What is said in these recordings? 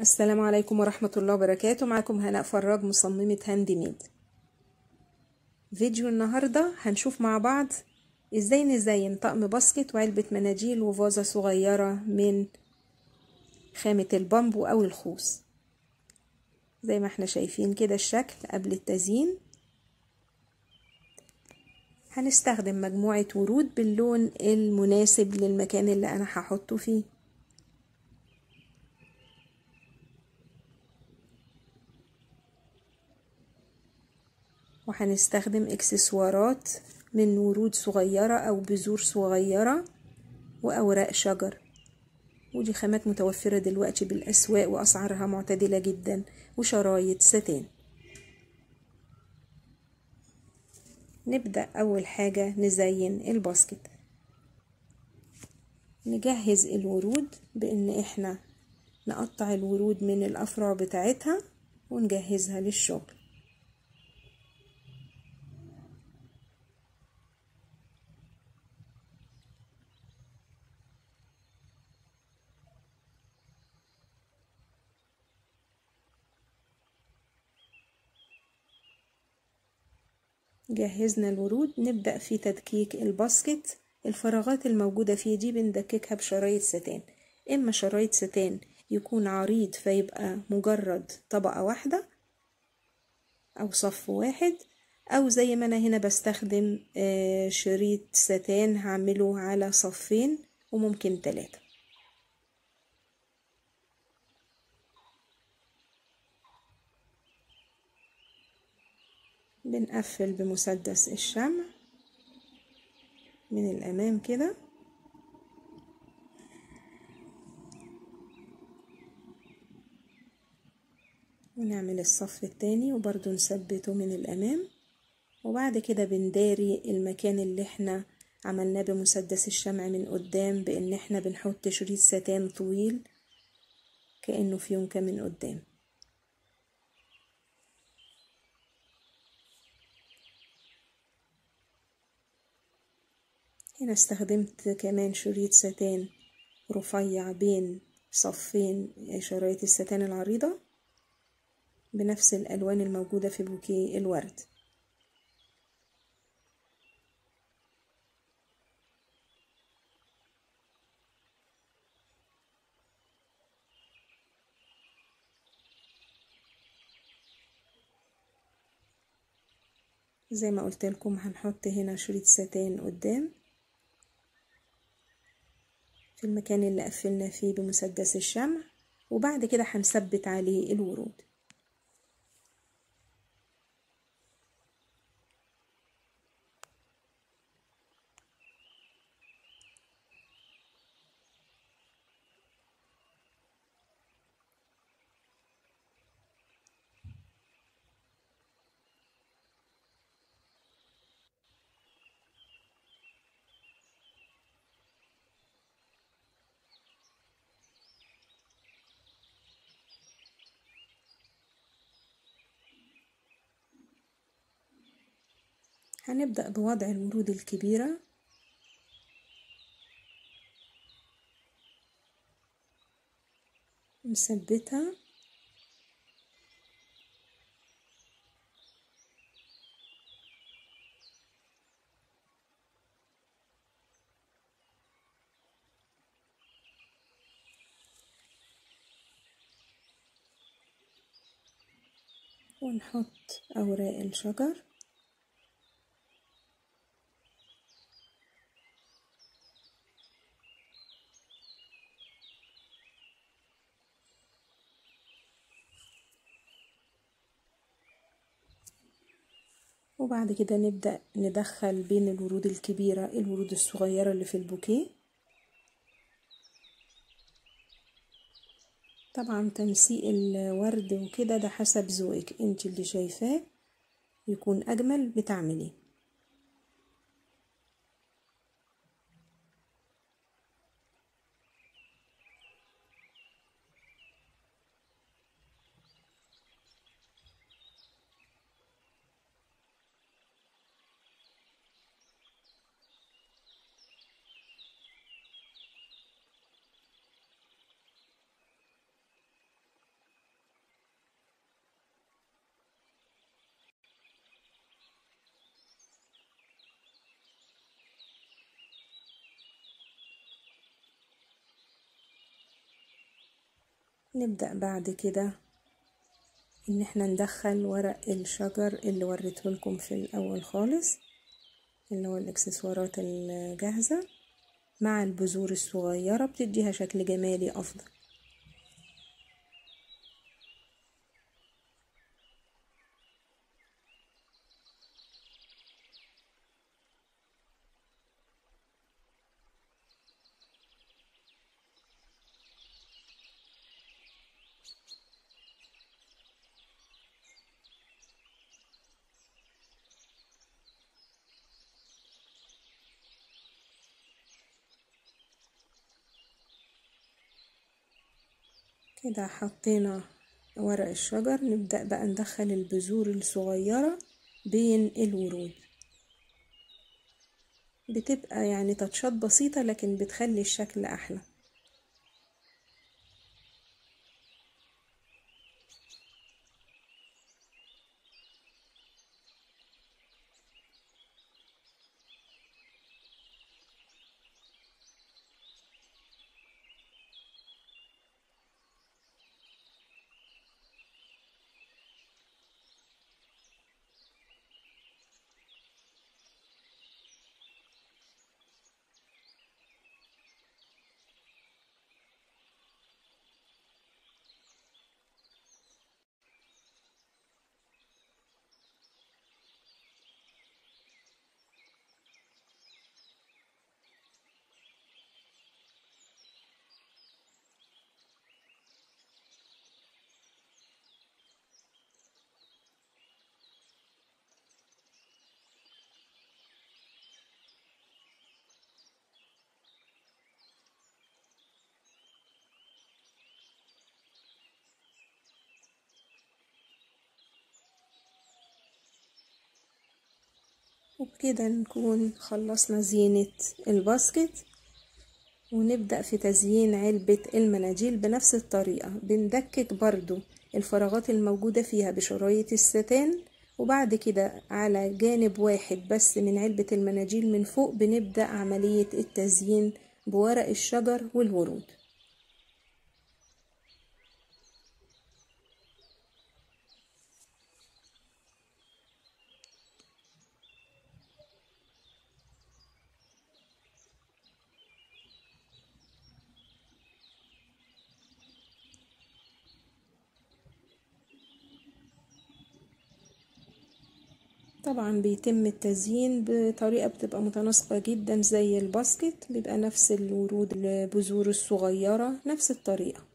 السلام عليكم ورحمة الله وبركاته معكم هناء فراج مصممة هاند ميد فيديو النهاردة هنشوف مع بعض ازاي نزين طقم باسكت وعلبة مناديل وفازة صغيرة من خامة البامبو او الخوص زي ما احنا شايفين كده الشكل قبل التزيين هنستخدم مجموعة ورود باللون المناسب للمكان اللي انا هحطه فيه وهنستخدم اكسسوارات من ورود صغيرة أو بذور صغيرة وأوراق شجر ودي خامات متوفرة دلوقتي بالأسواق وأسعارها معتدلة جدا وشرايط ستان نبدأ أول حاجة نزين الباسكت نجهز الورود بإن إحنا نقطع الورود من الأفرع بتاعتها ونجهزها للشغل جهزنا الورود نبدأ في تدكيك الباسكت الفراغات الموجودة فيه دي بندككها بشرايط ستان إما شرايط ستان يكون عريض فيبقى مجرد طبقة واحدة أو صف واحد أو زي ما أنا هنا بستخدم آه، شريط ستان هعمله على صفين وممكن تلاتة بنقفل بمسدس الشمع من الأمام كده ونعمل الصف التاني وبرضو نثبته من الأمام وبعد كده بنداري المكان اللي احنا عملناه بمسدس الشمع من قدام بان احنا بنحط شريط ستان طويل كأنه فيونكة من قدام هنا استخدمت كمان شريط ستان رفيع بين صفين يعني شرايط الستان العريضة بنفس الألوان الموجودة في بوكيه الورد زي ما قلت لكم هنحط هنا شريط ستان قدام المكان اللي قفلنا فيه بمسدس الشمع وبعد كده هنثبت عليه الورود هنبدأ بوضع الورود الكبيرة نثبتها ونحط أوراق الشجر وبعد كده نبدأ ندخل بين الورود الكبيرة الورود الصغيرة اللي في البوكيه طبعا تنسيق الورد وكده ده حسب ذوقك انت اللي شايفاه يكون اجمل بتعمليه نبدأ بعد كده ان احنا ندخل ورق الشجر اللي وريته لكم في الاول خالص اللي هو الاكسسوارات الجاهزة مع البذور الصغيرة بتديها شكل جمالي افضل كده حطينا ورق الشجر نبدأ بقى ندخل البذور الصغيرة بين الورود بتبقى يعني تتشات بسيطة لكن بتخلي الشكل أحلى وبكده نكون خلصنا زينة الباسكت ونبدأ في تزيين علبة المناجيل بنفس الطريقة بندكك برضو الفراغات الموجودة فيها بشرايط الستان وبعد كده على جانب واحد بس من علبة المناجيل من فوق بنبدأ عملية التزيين بورق الشجر والورود طبعا بيتم التزيين بطريقة بتبقى متناسقة جدا زي الباسكت بيبقى نفس الورود البذور الصغيرة نفس الطريقة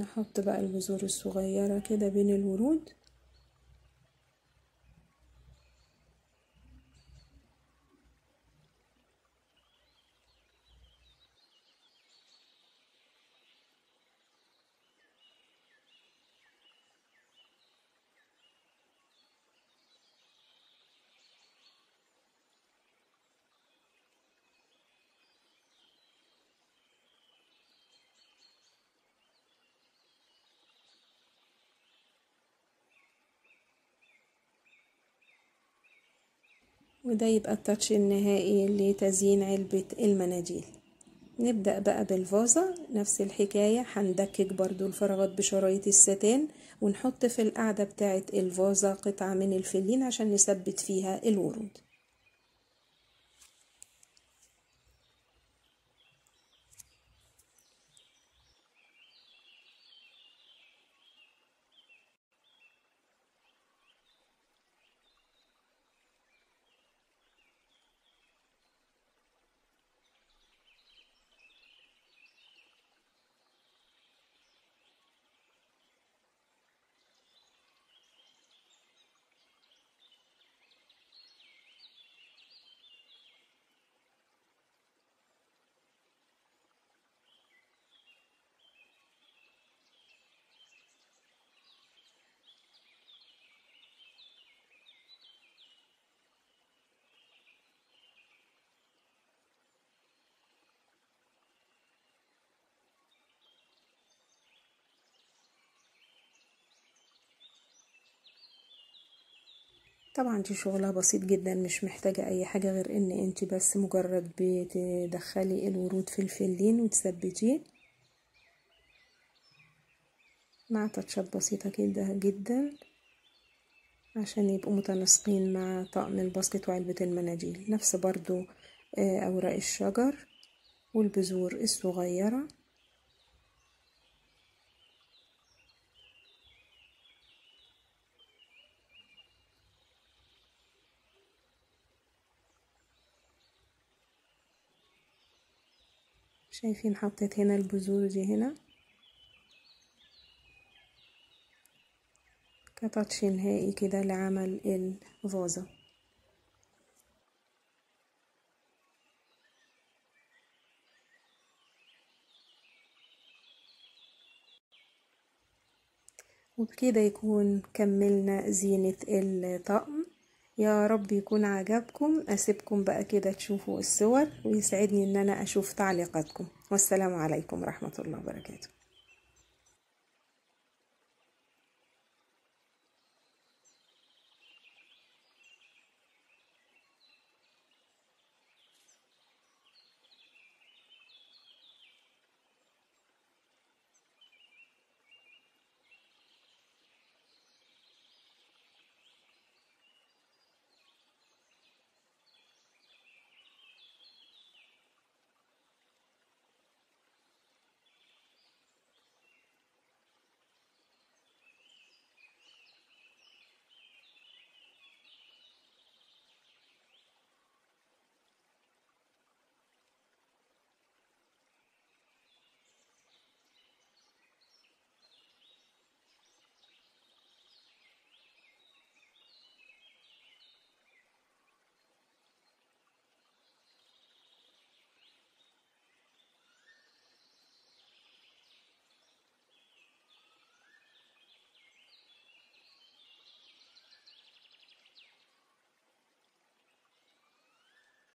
نحط بقى البذور الصغيرة كده بين الورود وده يبقى التاتش النهائي لتزيين علبة المناديل نبدأ بقى بالفازة نفس الحكاية هندكك برضو الفراغات بشرايط الستان ونحط في القعدة بتاعة الفازة قطعة من الفلين عشان نثبت فيها الورود طبعا دي شغلها بسيط جدا مش محتاجة اي حاجة غير ان انت بس مجرد بتدخلي الورود في الفلين وتثبتيه مع تاتشات بسيطة جدا جدا عشان يبقوا متناسقين مع طقم الباسكت وعلبة المناديل نفس برضو آه، اوراق الشجر والبذور الصغيره شايفين حطيت هنا البذور دي هنا كتاتش نهائي كده لعمل الفازة وبكده يكون كملنا زينة الطقم يا رب يكون عجبكم اسيبكم بقى كده تشوفوا الصور ويسعدني ان انا اشوف تعليقاتكم والسلام عليكم ورحمه الله وبركاته